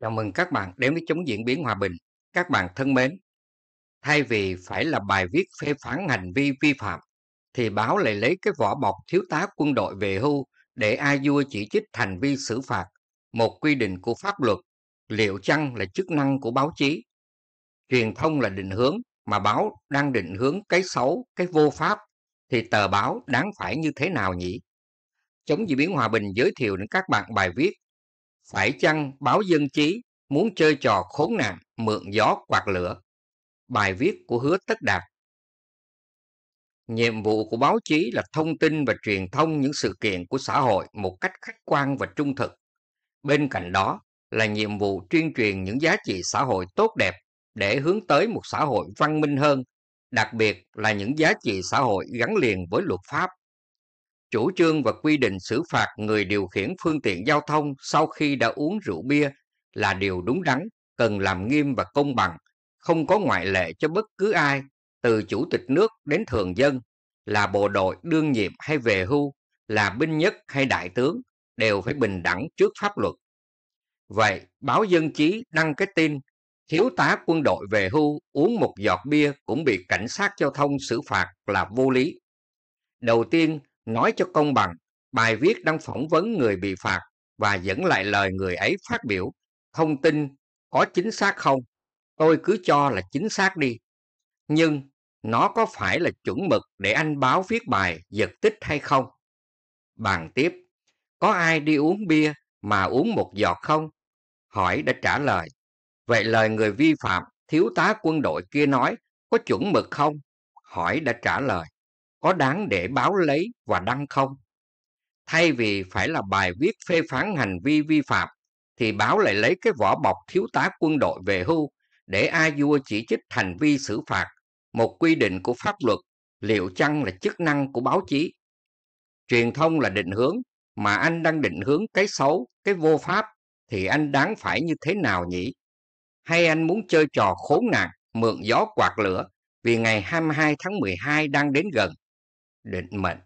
Chào mừng các bạn đến với chống diễn biến hòa bình. Các bạn thân mến, thay vì phải là bài viết phê phán hành vi vi phạm, thì báo lại lấy cái vỏ bọc thiếu tá quân đội về hưu để ai vua chỉ trích hành vi xử phạt, một quy định của pháp luật, liệu chăng là chức năng của báo chí. Truyền thông là định hướng, mà báo đang định hướng cái xấu, cái vô pháp, thì tờ báo đáng phải như thế nào nhỉ? Chống diễn biến hòa bình giới thiệu đến các bạn bài viết phải chăng báo dân trí muốn chơi trò khốn nạn mượn gió quạt lửa bài viết của hứa tất đạt nhiệm vụ của báo chí là thông tin và truyền thông những sự kiện của xã hội một cách khách quan và trung thực bên cạnh đó là nhiệm vụ tuyên truyền những giá trị xã hội tốt đẹp để hướng tới một xã hội văn minh hơn đặc biệt là những giá trị xã hội gắn liền với luật pháp chủ trương và quy định xử phạt người điều khiển phương tiện giao thông sau khi đã uống rượu bia là điều đúng đắn, cần làm nghiêm và công bằng, không có ngoại lệ cho bất cứ ai, từ chủ tịch nước đến thường dân, là bộ đội đương nhiệm hay về hưu, là binh nhất hay đại tướng, đều phải bình đẳng trước pháp luật. Vậy, báo Dân Chí đăng cái tin thiếu tá quân đội về hưu uống một giọt bia cũng bị cảnh sát giao thông xử phạt là vô lý. Đầu tiên, nói cho công bằng bài viết đang phỏng vấn người bị phạt và dẫn lại lời người ấy phát biểu thông tin có chính xác không tôi cứ cho là chính xác đi nhưng nó có phải là chuẩn mực để anh báo viết bài giật tích hay không bàn tiếp có ai đi uống bia mà uống một giọt không hỏi đã trả lời vậy lời người vi phạm thiếu tá quân đội kia nói có chuẩn mực không hỏi đã trả lời có đáng để báo lấy và đăng không thay vì phải là bài viết phê phán hành vi vi phạm thì báo lại lấy cái vỏ bọc thiếu tá quân đội về hưu để ai vua chỉ trích hành vi xử phạt một quy định của pháp luật liệu chăng là chức năng của báo chí truyền thông là định hướng mà anh đang định hướng cái xấu cái vô pháp thì anh đáng phải như thế nào nhỉ hay anh muốn chơi trò khốn nạn mượn gió quạt lửa vì ngày 22 tháng 12 đang đến gần định mệnh